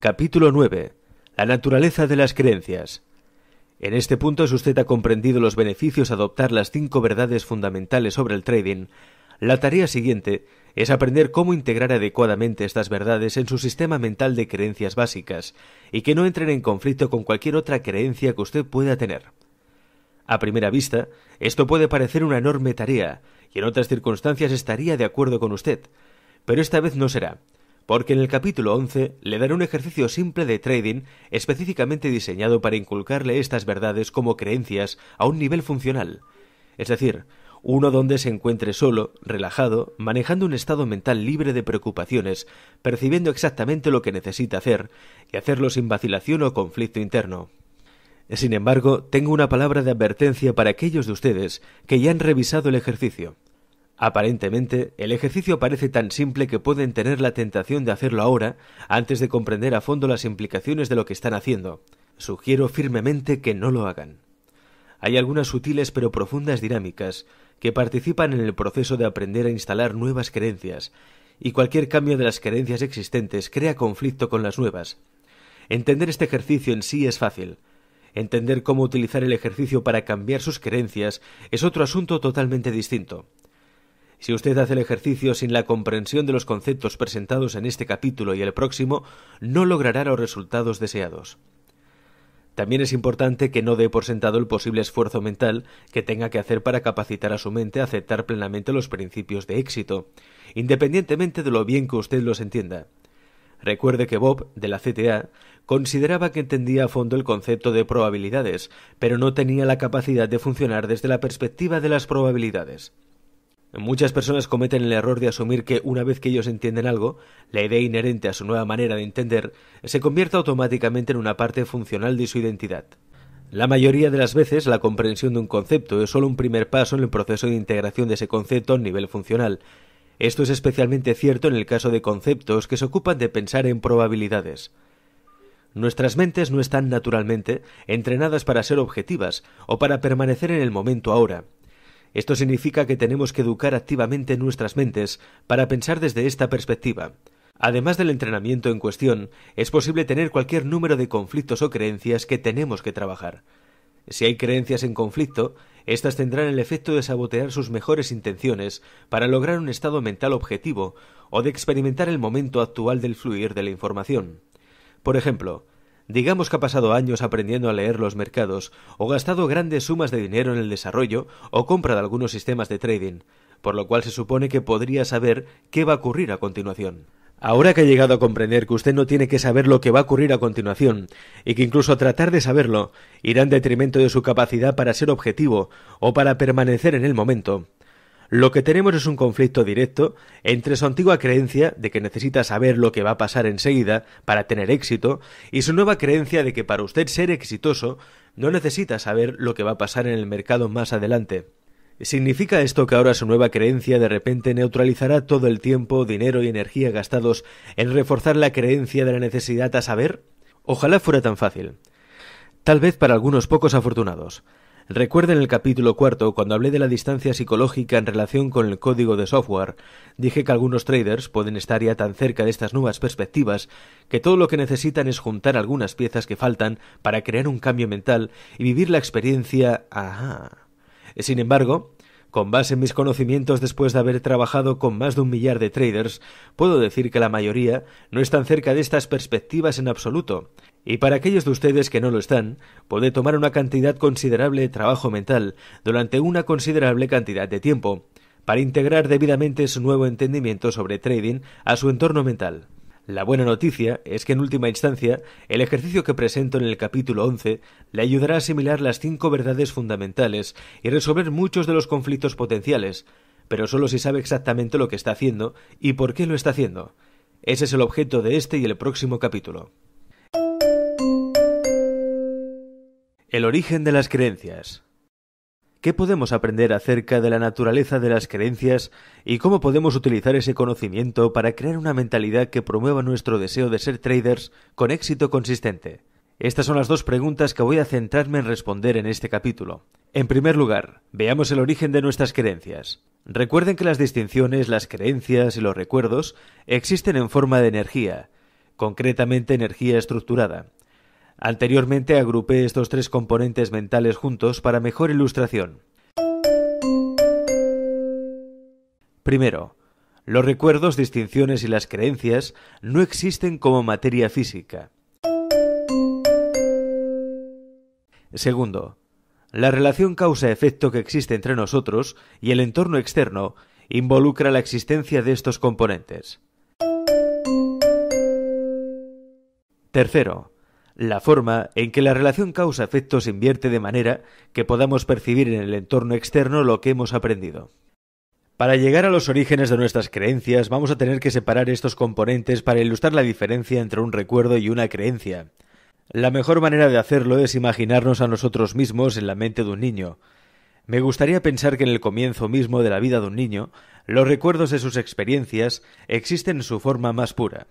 Capítulo 9. La naturaleza de las creencias. En este punto si usted ha comprendido los beneficios de adoptar las cinco verdades fundamentales sobre el trading. La tarea siguiente es aprender cómo integrar adecuadamente estas verdades en su sistema mental de creencias básicas y que no entren en conflicto con cualquier otra creencia que usted pueda tener. A primera vista, esto puede parecer una enorme tarea, y en otras circunstancias estaría de acuerdo con usted, pero esta vez no será porque en el capítulo 11 le daré un ejercicio simple de trading específicamente diseñado para inculcarle estas verdades como creencias a un nivel funcional, es decir, uno donde se encuentre solo, relajado, manejando un estado mental libre de preocupaciones, percibiendo exactamente lo que necesita hacer y hacerlo sin vacilación o conflicto interno. Sin embargo, tengo una palabra de advertencia para aquellos de ustedes que ya han revisado el ejercicio. Aparentemente, el ejercicio parece tan simple que pueden tener la tentación de hacerlo ahora, antes de comprender a fondo las implicaciones de lo que están haciendo. Sugiero firmemente que no lo hagan. Hay algunas sutiles pero profundas dinámicas que participan en el proceso de aprender a instalar nuevas creencias, y cualquier cambio de las creencias existentes crea conflicto con las nuevas. Entender este ejercicio en sí es fácil. Entender cómo utilizar el ejercicio para cambiar sus creencias es otro asunto totalmente distinto. Si usted hace el ejercicio sin la comprensión de los conceptos presentados en este capítulo y el próximo, no logrará los resultados deseados. También es importante que no dé por sentado el posible esfuerzo mental que tenga que hacer para capacitar a su mente a aceptar plenamente los principios de éxito, independientemente de lo bien que usted los entienda. Recuerde que Bob, de la CTA, consideraba que entendía a fondo el concepto de probabilidades, pero no tenía la capacidad de funcionar desde la perspectiva de las probabilidades. Muchas personas cometen el error de asumir que una vez que ellos entienden algo, la idea inherente a su nueva manera de entender se convierte automáticamente en una parte funcional de su identidad. La mayoría de las veces la comprensión de un concepto es solo un primer paso en el proceso de integración de ese concepto a nivel funcional. Esto es especialmente cierto en el caso de conceptos que se ocupan de pensar en probabilidades. Nuestras mentes no están naturalmente entrenadas para ser objetivas o para permanecer en el momento ahora. Esto significa que tenemos que educar activamente nuestras mentes para pensar desde esta perspectiva. Además del entrenamiento en cuestión, es posible tener cualquier número de conflictos o creencias que tenemos que trabajar. Si hay creencias en conflicto, éstas tendrán el efecto de sabotear sus mejores intenciones para lograr un estado mental objetivo o de experimentar el momento actual del fluir de la información. Por ejemplo, Digamos que ha pasado años aprendiendo a leer los mercados, o gastado grandes sumas de dinero en el desarrollo o compra de algunos sistemas de trading, por lo cual se supone que podría saber qué va a ocurrir a continuación. Ahora que ha llegado a comprender que usted no tiene que saber lo que va a ocurrir a continuación, y que incluso tratar de saberlo irá en detrimento de su capacidad para ser objetivo o para permanecer en el momento, lo que tenemos es un conflicto directo entre su antigua creencia de que necesita saber lo que va a pasar enseguida para tener éxito y su nueva creencia de que para usted ser exitoso no necesita saber lo que va a pasar en el mercado más adelante. ¿Significa esto que ahora su nueva creencia de repente neutralizará todo el tiempo, dinero y energía gastados en reforzar la creencia de la necesidad a saber? Ojalá fuera tan fácil. Tal vez para algunos pocos afortunados. Recuerden el capítulo cuarto, cuando hablé de la distancia psicológica en relación con el código de software, dije que algunos traders pueden estar ya tan cerca de estas nuevas perspectivas que todo lo que necesitan es juntar algunas piezas que faltan para crear un cambio mental y vivir la experiencia. Sin embargo, con base en mis conocimientos después de haber trabajado con más de un millar de traders, puedo decir que la mayoría no están cerca de estas perspectivas en absoluto. Y para aquellos de ustedes que no lo están, puede tomar una cantidad considerable de trabajo mental durante una considerable cantidad de tiempo, para integrar debidamente su nuevo entendimiento sobre trading a su entorno mental. La buena noticia es que en última instancia, el ejercicio que presento en el capítulo 11 le ayudará a asimilar las cinco verdades fundamentales y resolver muchos de los conflictos potenciales, pero solo si sabe exactamente lo que está haciendo y por qué lo está haciendo. Ese es el objeto de este y el próximo capítulo. El origen de las creencias. ¿Qué podemos aprender acerca de la naturaleza de las creencias y cómo podemos utilizar ese conocimiento para crear una mentalidad que promueva nuestro deseo de ser traders con éxito consistente? Estas son las dos preguntas que voy a centrarme en responder en este capítulo. En primer lugar, veamos el origen de nuestras creencias. Recuerden que las distinciones, las creencias y los recuerdos existen en forma de energía, concretamente energía estructurada. Anteriormente agrupé estos tres componentes mentales juntos para mejor ilustración. Primero, los recuerdos, distinciones y las creencias no existen como materia física. Segundo, la relación causa-efecto que existe entre nosotros y el entorno externo involucra la existencia de estos componentes. Tercero, la forma en que la relación causa-efecto se invierte de manera que podamos percibir en el entorno externo lo que hemos aprendido. Para llegar a los orígenes de nuestras creencias vamos a tener que separar estos componentes para ilustrar la diferencia entre un recuerdo y una creencia. La mejor manera de hacerlo es imaginarnos a nosotros mismos en la mente de un niño. Me gustaría pensar que en el comienzo mismo de la vida de un niño, los recuerdos de sus experiencias existen en su forma más pura.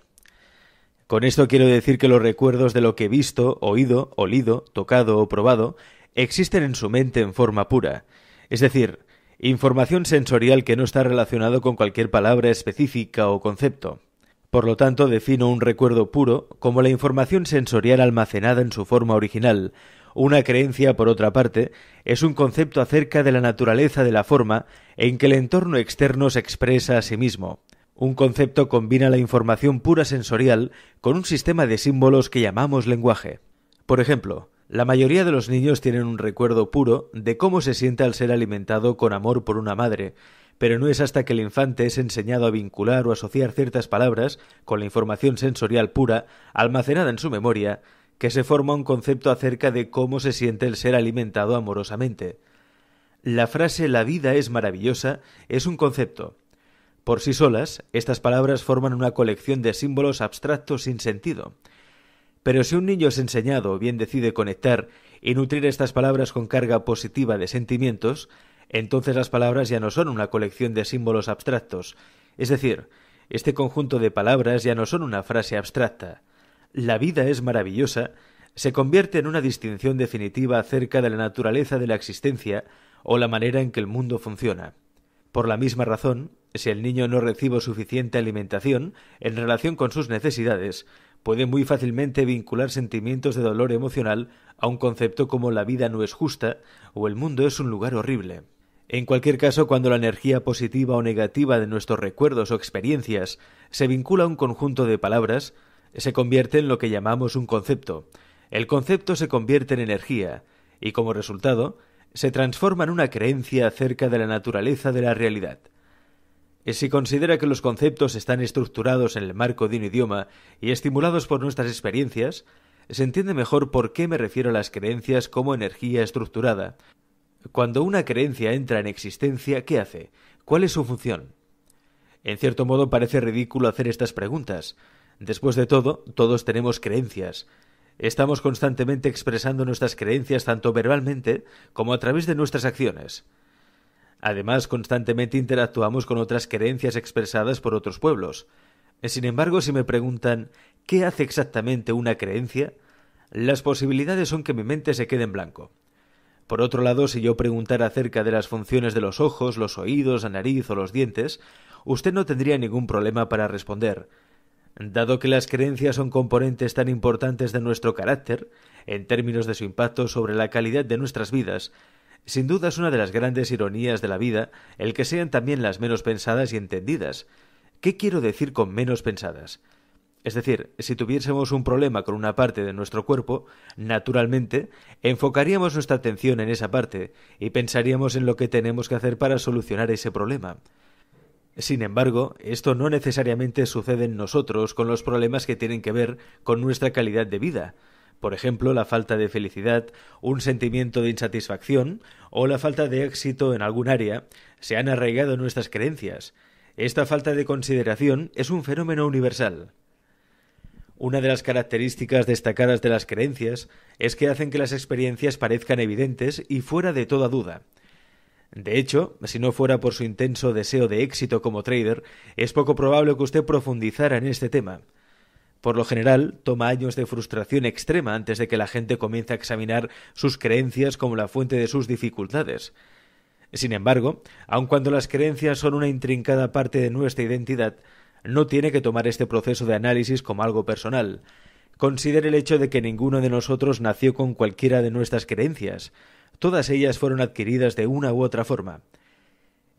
Con esto quiero decir que los recuerdos de lo que he visto, oído, olido, tocado o probado existen en su mente en forma pura, es decir, información sensorial que no está relacionado con cualquier palabra específica o concepto. Por lo tanto, defino un recuerdo puro como la información sensorial almacenada en su forma original. Una creencia, por otra parte, es un concepto acerca de la naturaleza de la forma en que el entorno externo se expresa a sí mismo. Un concepto combina la información pura sensorial con un sistema de símbolos que llamamos lenguaje. Por ejemplo, la mayoría de los niños tienen un recuerdo puro de cómo se siente al ser alimentado con amor por una madre, pero no es hasta que el infante es enseñado a vincular o asociar ciertas palabras con la información sensorial pura almacenada en su memoria que se forma un concepto acerca de cómo se siente el ser alimentado amorosamente. La frase la vida es maravillosa es un concepto, por sí solas, estas palabras forman una colección de símbolos abstractos sin sentido. Pero si un niño es enseñado bien decide conectar y nutrir estas palabras con carga positiva de sentimientos, entonces las palabras ya no son una colección de símbolos abstractos. Es decir, este conjunto de palabras ya no son una frase abstracta. La vida es maravillosa se convierte en una distinción definitiva acerca de la naturaleza de la existencia o la manera en que el mundo funciona. Por la misma razón, si el niño no recibe suficiente alimentación en relación con sus necesidades, puede muy fácilmente vincular sentimientos de dolor emocional a un concepto como la vida no es justa o el mundo es un lugar horrible. En cualquier caso, cuando la energía positiva o negativa de nuestros recuerdos o experiencias se vincula a un conjunto de palabras, se convierte en lo que llamamos un concepto. El concepto se convierte en energía, y como resultado, se transforma en una creencia acerca de la naturaleza de la realidad si considera que los conceptos están estructurados en el marco de un idioma y estimulados por nuestras experiencias, se entiende mejor por qué me refiero a las creencias como energía estructurada. Cuando una creencia entra en existencia, ¿qué hace? ¿Cuál es su función? En cierto modo parece ridículo hacer estas preguntas. Después de todo, todos tenemos creencias. Estamos constantemente expresando nuestras creencias tanto verbalmente como a través de nuestras acciones. Además, constantemente interactuamos con otras creencias expresadas por otros pueblos. Eh, sin embargo, si me preguntan ¿qué hace exactamente una creencia? las posibilidades son que mi mente se quede en blanco. Por otro lado, si yo preguntara acerca de las funciones de los ojos, los oídos, la nariz o los dientes, usted no tendría ningún problema para responder. Dado que las creencias son componentes tan importantes de nuestro carácter, en términos de su impacto sobre la calidad de nuestras vidas, sin duda es una de las grandes ironías de la vida el que sean también las menos pensadas y entendidas. ¿Qué quiero decir con menos pensadas? Es decir, si tuviésemos un problema con una parte de nuestro cuerpo, naturalmente, enfocaríamos nuestra atención en esa parte y pensaríamos en lo que tenemos que hacer para solucionar ese problema. Sin embargo, esto no necesariamente sucede en nosotros con los problemas que tienen que ver con nuestra calidad de vida, por ejemplo, la falta de felicidad, un sentimiento de insatisfacción o la falta de éxito en algún área, se han arraigado en nuestras creencias. Esta falta de consideración es un fenómeno universal. Una de las características destacadas de las creencias es que hacen que las experiencias parezcan evidentes y fuera de toda duda. De hecho, si no fuera por su intenso deseo de éxito como trader, es poco probable que usted profundizara en este tema. Por lo general, toma años de frustración extrema antes de que la gente comience a examinar sus creencias como la fuente de sus dificultades. Sin embargo, aun cuando las creencias son una intrincada parte de nuestra identidad, no tiene que tomar este proceso de análisis como algo personal. Considere el hecho de que ninguno de nosotros nació con cualquiera de nuestras creencias. Todas ellas fueron adquiridas de una u otra forma.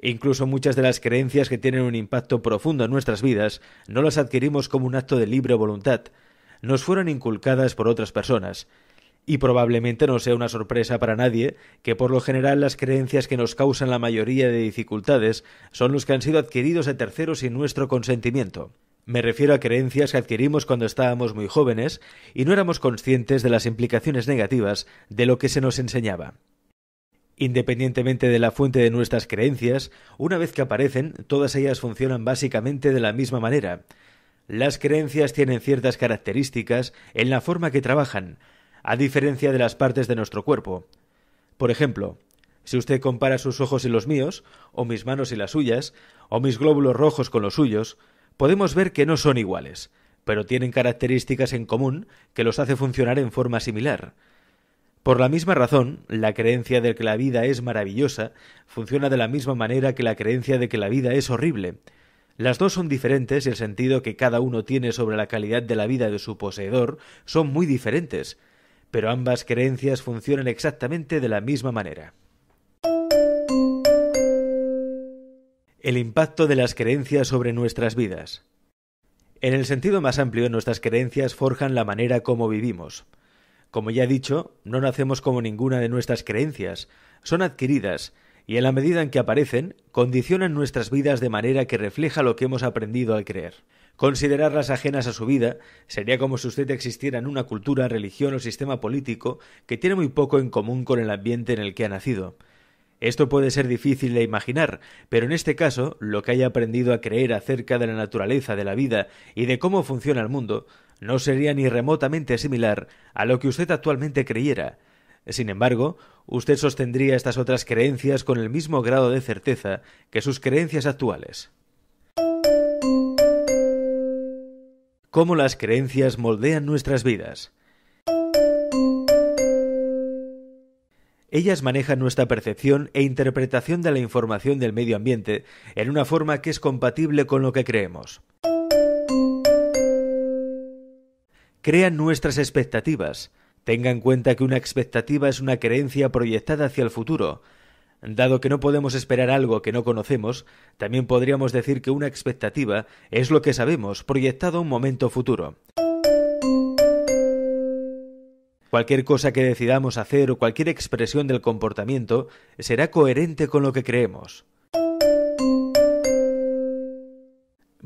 Incluso muchas de las creencias que tienen un impacto profundo en nuestras vidas no las adquirimos como un acto de libre voluntad, nos fueron inculcadas por otras personas. Y probablemente no sea una sorpresa para nadie que por lo general las creencias que nos causan la mayoría de dificultades son los que han sido adquiridos de terceros sin nuestro consentimiento. Me refiero a creencias que adquirimos cuando estábamos muy jóvenes y no éramos conscientes de las implicaciones negativas de lo que se nos enseñaba. Independientemente de la fuente de nuestras creencias, una vez que aparecen, todas ellas funcionan básicamente de la misma manera. Las creencias tienen ciertas características en la forma que trabajan, a diferencia de las partes de nuestro cuerpo. Por ejemplo, si usted compara sus ojos y los míos, o mis manos y las suyas, o mis glóbulos rojos con los suyos, podemos ver que no son iguales, pero tienen características en común que los hace funcionar en forma similar. Por la misma razón, la creencia de que la vida es maravillosa funciona de la misma manera que la creencia de que la vida es horrible. Las dos son diferentes y el sentido que cada uno tiene sobre la calidad de la vida de su poseedor son muy diferentes, pero ambas creencias funcionan exactamente de la misma manera. El impacto de las creencias sobre nuestras vidas. En el sentido más amplio, nuestras creencias forjan la manera como vivimos. Como ya he dicho, no nacemos como ninguna de nuestras creencias, son adquiridas, y en la medida en que aparecen, condicionan nuestras vidas de manera que refleja lo que hemos aprendido al creer. Considerarlas ajenas a su vida sería como si usted existiera en una cultura, religión o sistema político que tiene muy poco en común con el ambiente en el que ha nacido. Esto puede ser difícil de imaginar, pero en este caso, lo que haya aprendido a creer acerca de la naturaleza de la vida y de cómo funciona el mundo no sería ni remotamente similar a lo que usted actualmente creyera. Sin embargo, usted sostendría estas otras creencias con el mismo grado de certeza que sus creencias actuales. Cómo las creencias moldean nuestras vidas. Ellas manejan nuestra percepción e interpretación de la información del medio ambiente en una forma que es compatible con lo que creemos crean nuestras expectativas. Tenga en cuenta que una expectativa es una creencia proyectada hacia el futuro. Dado que no podemos esperar algo que no conocemos, también podríamos decir que una expectativa es lo que sabemos proyectado a un momento futuro. Cualquier cosa que decidamos hacer o cualquier expresión del comportamiento será coherente con lo que creemos.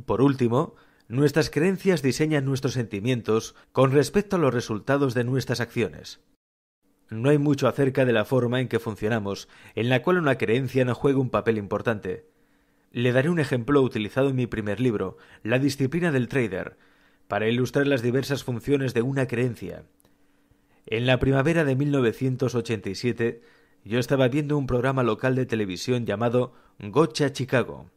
Por último, Nuestras creencias diseñan nuestros sentimientos con respecto a los resultados de nuestras acciones. No hay mucho acerca de la forma en que funcionamos, en la cual una creencia no juega un papel importante. Le daré un ejemplo utilizado en mi primer libro, La disciplina del trader, para ilustrar las diversas funciones de una creencia. En la primavera de 1987, yo estaba viendo un programa local de televisión llamado Gocha Chicago.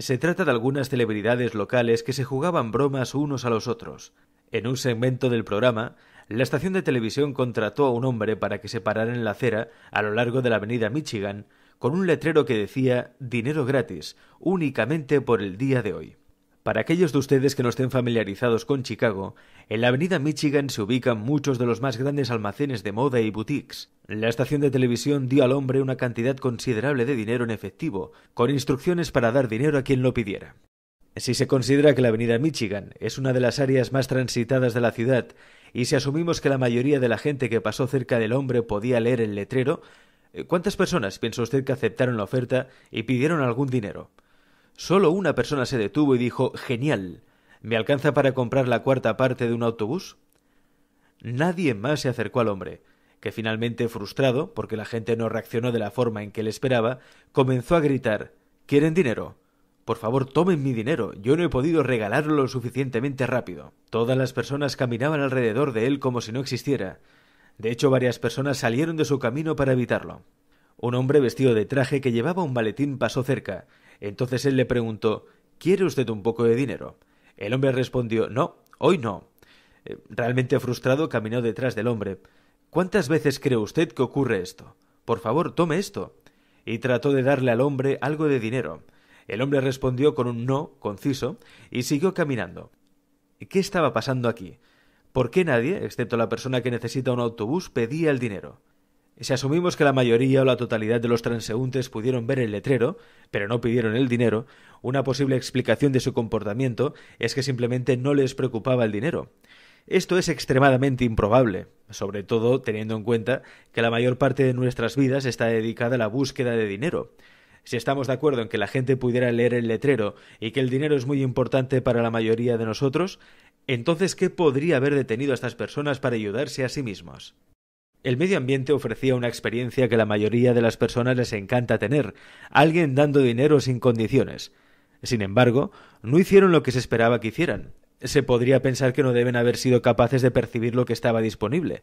Se trata de algunas celebridades locales que se jugaban bromas unos a los otros. En un segmento del programa, la estación de televisión contrató a un hombre para que se parara en la acera a lo largo de la avenida Michigan con un letrero que decía Dinero gratis, únicamente por el día de hoy. Para aquellos de ustedes que no estén familiarizados con Chicago, en la avenida Michigan se ubican muchos de los más grandes almacenes de moda y boutiques. La estación de televisión dio al hombre una cantidad considerable de dinero en efectivo, con instrucciones para dar dinero a quien lo pidiera. Si se considera que la avenida Michigan es una de las áreas más transitadas de la ciudad, y si asumimos que la mayoría de la gente que pasó cerca del hombre podía leer el letrero, ¿cuántas personas piensa usted que aceptaron la oferta y pidieron algún dinero? Solo una persona se detuvo y dijo Genial. ¿Me alcanza para comprar la cuarta parte de un autobús? Nadie más se acercó al hombre, que finalmente, frustrado, porque la gente no reaccionó de la forma en que él esperaba, comenzó a gritar ¿Quieren dinero? Por favor, tomen mi dinero. Yo no he podido regalarlo lo suficientemente rápido. Todas las personas caminaban alrededor de él como si no existiera. De hecho, varias personas salieron de su camino para evitarlo. Un hombre vestido de traje que llevaba un maletín pasó cerca, entonces él le preguntó ¿Quiere usted un poco de dinero? El hombre respondió No, hoy no. Eh, realmente frustrado, caminó detrás del hombre. ¿Cuántas veces cree usted que ocurre esto? Por favor, tome esto. Y trató de darle al hombre algo de dinero. El hombre respondió con un no conciso y siguió caminando. ¿Qué estaba pasando aquí? ¿Por qué nadie, excepto la persona que necesita un autobús, pedía el dinero? Si asumimos que la mayoría o la totalidad de los transeúntes pudieron ver el letrero, pero no pidieron el dinero, una posible explicación de su comportamiento es que simplemente no les preocupaba el dinero. Esto es extremadamente improbable, sobre todo teniendo en cuenta que la mayor parte de nuestras vidas está dedicada a la búsqueda de dinero. Si estamos de acuerdo en que la gente pudiera leer el letrero y que el dinero es muy importante para la mayoría de nosotros, entonces ¿qué podría haber detenido a estas personas para ayudarse a sí mismos? El medio ambiente ofrecía una experiencia que la mayoría de las personas les encanta tener, alguien dando dinero sin condiciones. Sin embargo, no hicieron lo que se esperaba que hicieran. Se podría pensar que no deben haber sido capaces de percibir lo que estaba disponible.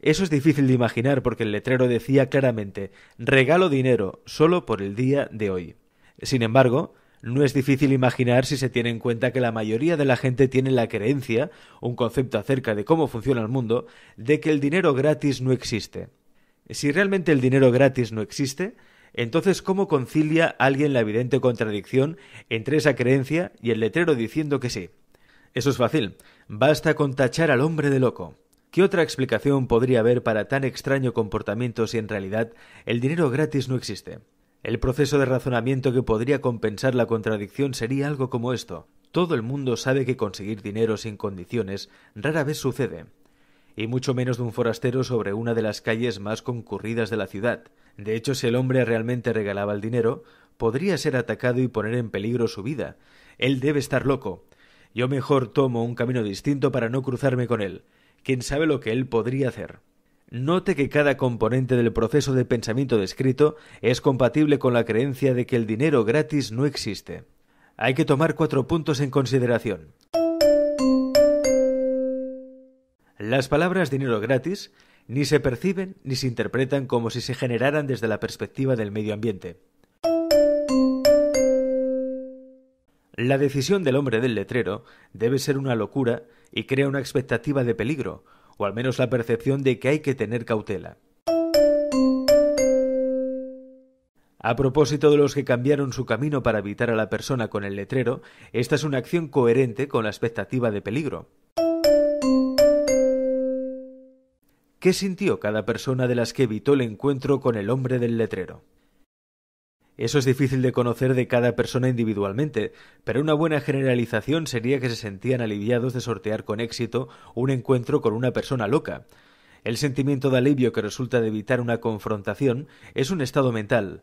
Eso es difícil de imaginar porque el letrero decía claramente regalo dinero solo por el día de hoy. Sin embargo, no es difícil imaginar si se tiene en cuenta que la mayoría de la gente tiene la creencia, un concepto acerca de cómo funciona el mundo, de que el dinero gratis no existe. Si realmente el dinero gratis no existe, entonces ¿cómo concilia alguien la evidente contradicción entre esa creencia y el letrero diciendo que sí? Eso es fácil. Basta con tachar al hombre de loco. ¿Qué otra explicación podría haber para tan extraño comportamiento si en realidad el dinero gratis no existe? El proceso de razonamiento que podría compensar la contradicción sería algo como esto. Todo el mundo sabe que conseguir dinero sin condiciones rara vez sucede, y mucho menos de un forastero sobre una de las calles más concurridas de la ciudad. De hecho, si el hombre realmente regalaba el dinero, podría ser atacado y poner en peligro su vida. Él debe estar loco. Yo mejor tomo un camino distinto para no cruzarme con él. Quién sabe lo que él podría hacer. Note que cada componente del proceso de pensamiento descrito es compatible con la creencia de que el dinero gratis no existe. Hay que tomar cuatro puntos en consideración. Las palabras dinero gratis ni se perciben ni se interpretan como si se generaran desde la perspectiva del medio ambiente. La decisión del hombre del letrero debe ser una locura y crea una expectativa de peligro, o al menos la percepción de que hay que tener cautela. A propósito de los que cambiaron su camino para evitar a la persona con el letrero, esta es una acción coherente con la expectativa de peligro. ¿Qué sintió cada persona de las que evitó el encuentro con el hombre del letrero? Eso es difícil de conocer de cada persona individualmente, pero una buena generalización sería que se sentían aliviados de sortear con éxito un encuentro con una persona loca. El sentimiento de alivio que resulta de evitar una confrontación es un estado mental.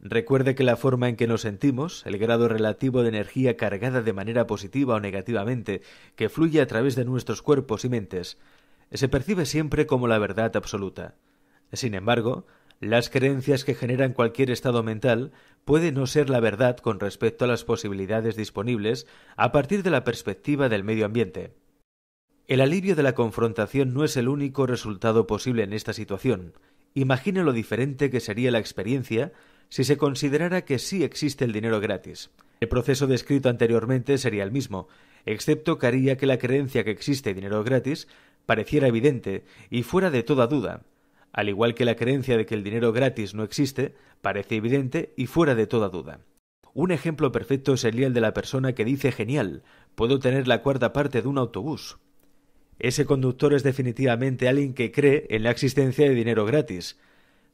Recuerde que la forma en que nos sentimos, el grado relativo de energía cargada de manera positiva o negativamente, que fluye a través de nuestros cuerpos y mentes, se percibe siempre como la verdad absoluta. Sin embargo, las creencias que generan cualquier estado mental puede no ser la verdad con respecto a las posibilidades disponibles a partir de la perspectiva del medio ambiente. El alivio de la confrontación no es el único resultado posible en esta situación. Imagina lo diferente que sería la experiencia si se considerara que sí existe el dinero gratis. El proceso descrito anteriormente sería el mismo, excepto que haría que la creencia que existe dinero gratis pareciera evidente y fuera de toda duda, al igual que la creencia de que el dinero gratis no existe, parece evidente y fuera de toda duda. Un ejemplo perfecto sería el de la persona que dice genial, puedo tener la cuarta parte de un autobús. Ese conductor es definitivamente alguien que cree en la existencia de dinero gratis.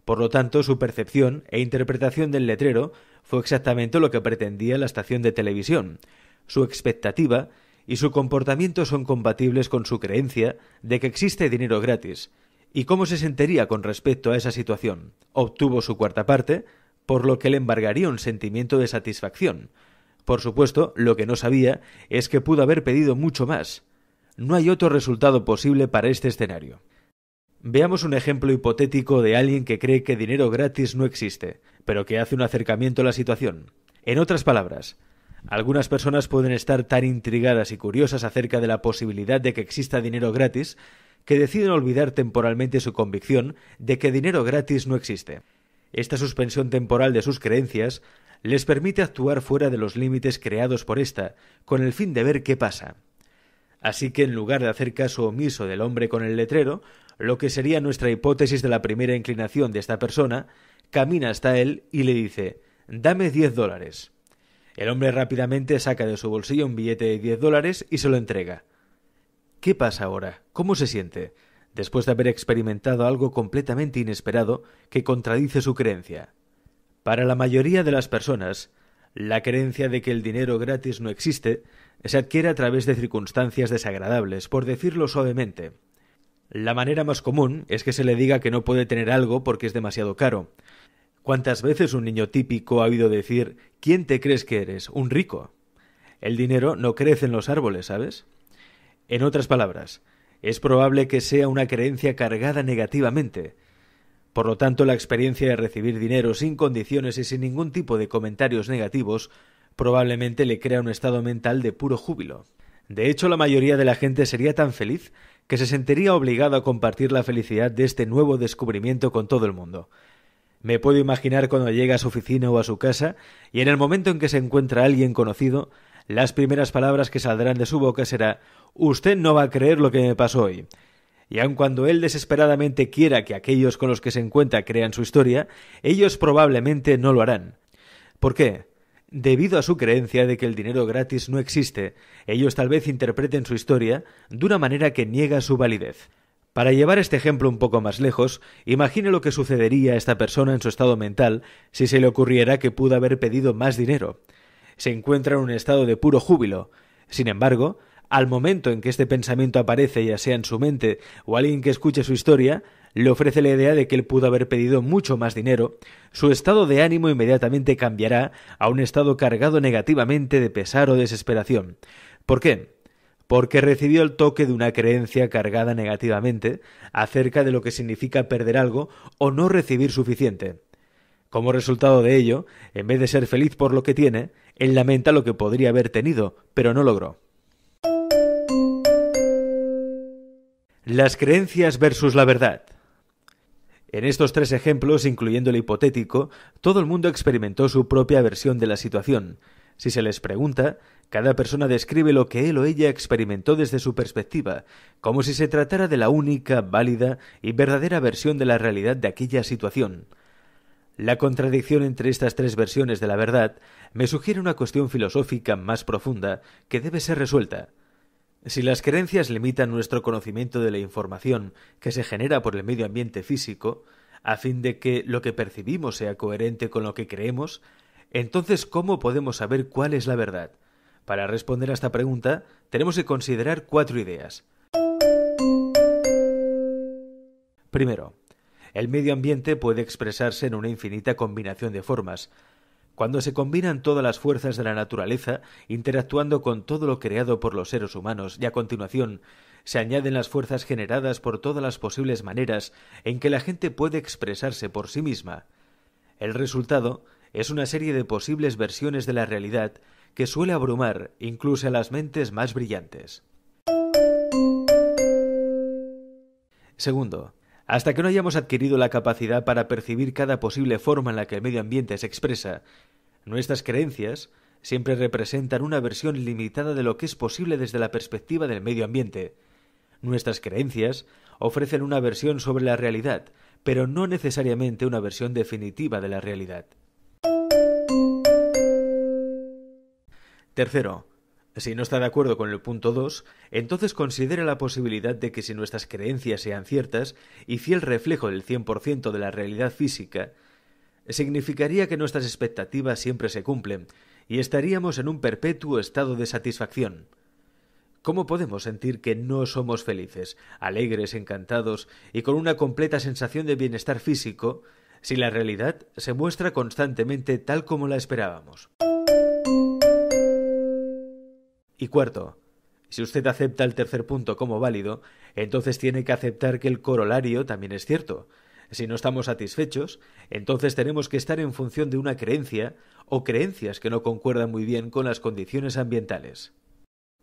Por lo tanto, su percepción e interpretación del letrero fue exactamente lo que pretendía la estación de televisión. Su expectativa y su comportamiento son compatibles con su creencia de que existe dinero gratis, y cómo se sentiría con respecto a esa situación. Obtuvo su cuarta parte, por lo que le embargaría un sentimiento de satisfacción. Por supuesto, lo que no sabía es que pudo haber pedido mucho más. No hay otro resultado posible para este escenario. Veamos un ejemplo hipotético de alguien que cree que dinero gratis no existe, pero que hace un acercamiento a la situación. En otras palabras, algunas personas pueden estar tan intrigadas y curiosas acerca de la posibilidad de que exista dinero gratis que deciden olvidar temporalmente su convicción de que dinero gratis no existe. Esta suspensión temporal de sus creencias les permite actuar fuera de los límites creados por ésta, con el fin de ver qué pasa. Así que en lugar de hacer caso omiso del hombre con el letrero, lo que sería nuestra hipótesis de la primera inclinación de esta persona, camina hasta él y le dice Dame diez dólares. El hombre rápidamente saca de su bolsillo un billete de 10 dólares y se lo entrega. ¿Qué pasa ahora? ¿Cómo se siente? Después de haber experimentado algo completamente inesperado que contradice su creencia. Para la mayoría de las personas, la creencia de que el dinero gratis no existe se adquiere a través de circunstancias desagradables, por decirlo suavemente. La manera más común es que se le diga que no puede tener algo porque es demasiado caro, ¿Cuántas veces un niño típico ha oído decir ¿Quién te crees que eres? Un rico. El dinero no crece en los árboles, ¿sabes? En otras palabras, es probable que sea una creencia cargada negativamente. Por lo tanto, la experiencia de recibir dinero sin condiciones y sin ningún tipo de comentarios negativos probablemente le crea un estado mental de puro júbilo. De hecho, la mayoría de la gente sería tan feliz que se sentiría obligado a compartir la felicidad de este nuevo descubrimiento con todo el mundo, me puedo imaginar cuando llega a su oficina o a su casa, y en el momento en que se encuentra alguien conocido, las primeras palabras que saldrán de su boca será Usted no va a creer lo que me pasó hoy. Y aun cuando él desesperadamente quiera que aquellos con los que se encuentra crean su historia, ellos probablemente no lo harán. ¿Por qué? Debido a su creencia de que el dinero gratis no existe, ellos tal vez interpreten su historia de una manera que niega su validez. Para llevar este ejemplo un poco más lejos, imagine lo que sucedería a esta persona en su estado mental si se le ocurriera que pudo haber pedido más dinero. Se encuentra en un estado de puro júbilo. Sin embargo, al momento en que este pensamiento aparece, ya sea en su mente o alguien que escuche su historia, le ofrece la idea de que él pudo haber pedido mucho más dinero, su estado de ánimo inmediatamente cambiará a un estado cargado negativamente de pesar o desesperación. ¿Por qué? porque recibió el toque de una creencia cargada negativamente acerca de lo que significa perder algo o no recibir suficiente. Como resultado de ello, en vez de ser feliz por lo que tiene, él lamenta lo que podría haber tenido, pero no logró. Las creencias versus la verdad. En estos tres ejemplos, incluyendo el hipotético, todo el mundo experimentó su propia versión de la situación. Si se les pregunta, cada persona describe lo que él o ella experimentó desde su perspectiva, como si se tratara de la única, válida y verdadera versión de la realidad de aquella situación. La contradicción entre estas tres versiones de la verdad me sugiere una cuestión filosófica más profunda que debe ser resuelta. Si las creencias limitan nuestro conocimiento de la información que se genera por el medio ambiente físico, a fin de que lo que percibimos sea coherente con lo que creemos, entonces ¿cómo podemos saber cuál es la verdad? Para responder a esta pregunta, tenemos que considerar cuatro ideas. Primero, el medio ambiente puede expresarse en una infinita combinación de formas. Cuando se combinan todas las fuerzas de la naturaleza, interactuando con todo lo creado por los seres humanos, y a continuación se añaden las fuerzas generadas por todas las posibles maneras en que la gente puede expresarse por sí misma. El resultado es una serie de posibles versiones de la realidad que suele abrumar incluso a las mentes más brillantes. Segundo, hasta que no hayamos adquirido la capacidad para percibir cada posible forma en la que el medio ambiente se expresa, nuestras creencias siempre representan una versión limitada de lo que es posible desde la perspectiva del medio ambiente. Nuestras creencias ofrecen una versión sobre la realidad, pero no necesariamente una versión definitiva de la realidad. Tercero, si no está de acuerdo con el punto 2, entonces considera la posibilidad de que si nuestras creencias sean ciertas y fiel reflejo del 100% de la realidad física, significaría que nuestras expectativas siempre se cumplen y estaríamos en un perpetuo estado de satisfacción. ¿Cómo podemos sentir que no somos felices, alegres, encantados y con una completa sensación de bienestar físico si la realidad se muestra constantemente tal como la esperábamos? Y cuarto, si usted acepta el tercer punto como válido, entonces tiene que aceptar que el corolario también es cierto. Si no estamos satisfechos, entonces tenemos que estar en función de una creencia o creencias que no concuerdan muy bien con las condiciones ambientales.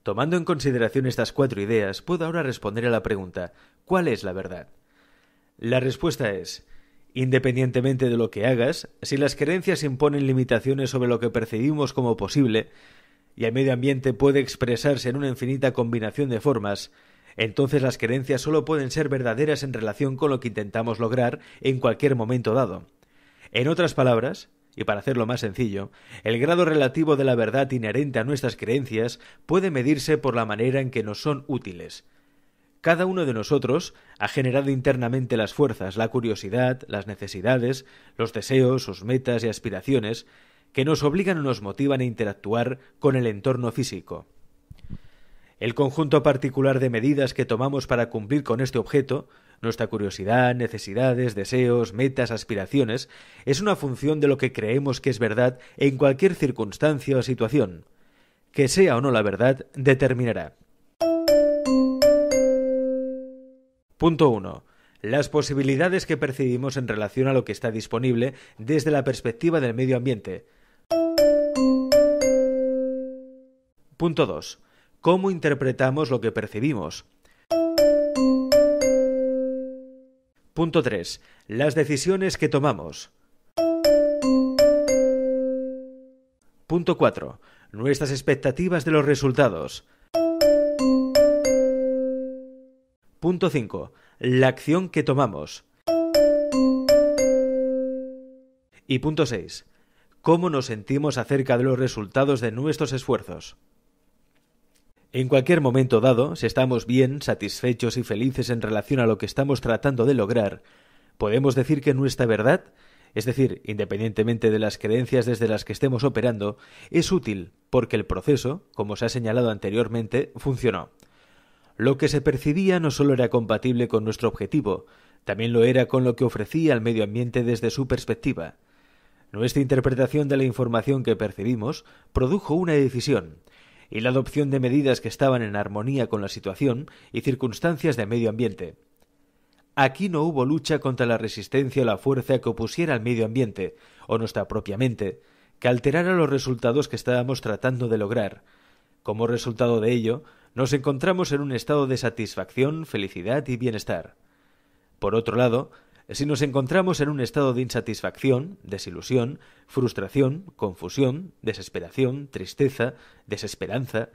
Tomando en consideración estas cuatro ideas, puedo ahora responder a la pregunta ¿cuál es la verdad? La respuesta es Independientemente de lo que hagas, si las creencias imponen limitaciones sobre lo que percibimos como posible, y el medio ambiente puede expresarse en una infinita combinación de formas, entonces las creencias solo pueden ser verdaderas en relación con lo que intentamos lograr en cualquier momento dado. En otras palabras, y para hacerlo más sencillo, el grado relativo de la verdad inherente a nuestras creencias puede medirse por la manera en que nos son útiles. Cada uno de nosotros ha generado internamente las fuerzas, la curiosidad, las necesidades, los deseos, sus metas y aspiraciones, que nos obligan o nos motivan a interactuar con el entorno físico. El conjunto particular de medidas que tomamos para cumplir con este objeto, nuestra curiosidad, necesidades, deseos, metas, aspiraciones, es una función de lo que creemos que es verdad en cualquier circunstancia o situación. Que sea o no la verdad, determinará. Punto 1. Las posibilidades que percibimos en relación a lo que está disponible desde la perspectiva del medio ambiente, Punto 2. ¿Cómo interpretamos lo que percibimos? Punto 3. Las decisiones que tomamos. Punto 4. Nuestras expectativas de los resultados. Punto 5. La acción que tomamos. Y punto 6. ¿Cómo nos sentimos acerca de los resultados de nuestros esfuerzos? En cualquier momento dado, si estamos bien, satisfechos y felices en relación a lo que estamos tratando de lograr, podemos decir que nuestra verdad, es decir, independientemente de las creencias desde las que estemos operando, es útil porque el proceso, como se ha señalado anteriormente, funcionó. Lo que se percibía no solo era compatible con nuestro objetivo, también lo era con lo que ofrecía al medio ambiente desde su perspectiva. Nuestra interpretación de la información que percibimos produjo una decisión, y la adopción de medidas que estaban en armonía con la situación y circunstancias de medio ambiente. Aquí no hubo lucha contra la resistencia o la fuerza que opusiera al medio ambiente, o nuestra propia mente, que alterara los resultados que estábamos tratando de lograr. Como resultado de ello, nos encontramos en un estado de satisfacción, felicidad y bienestar. Por otro lado, si nos encontramos en un estado de insatisfacción, desilusión, frustración, confusión, desesperación, tristeza, desesperanza,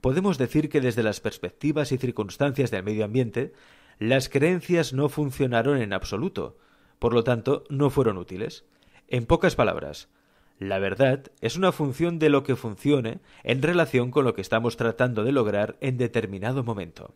podemos decir que desde las perspectivas y circunstancias del medio ambiente, las creencias no funcionaron en absoluto, por lo tanto, no fueron útiles. En pocas palabras, la verdad es una función de lo que funcione en relación con lo que estamos tratando de lograr en determinado momento.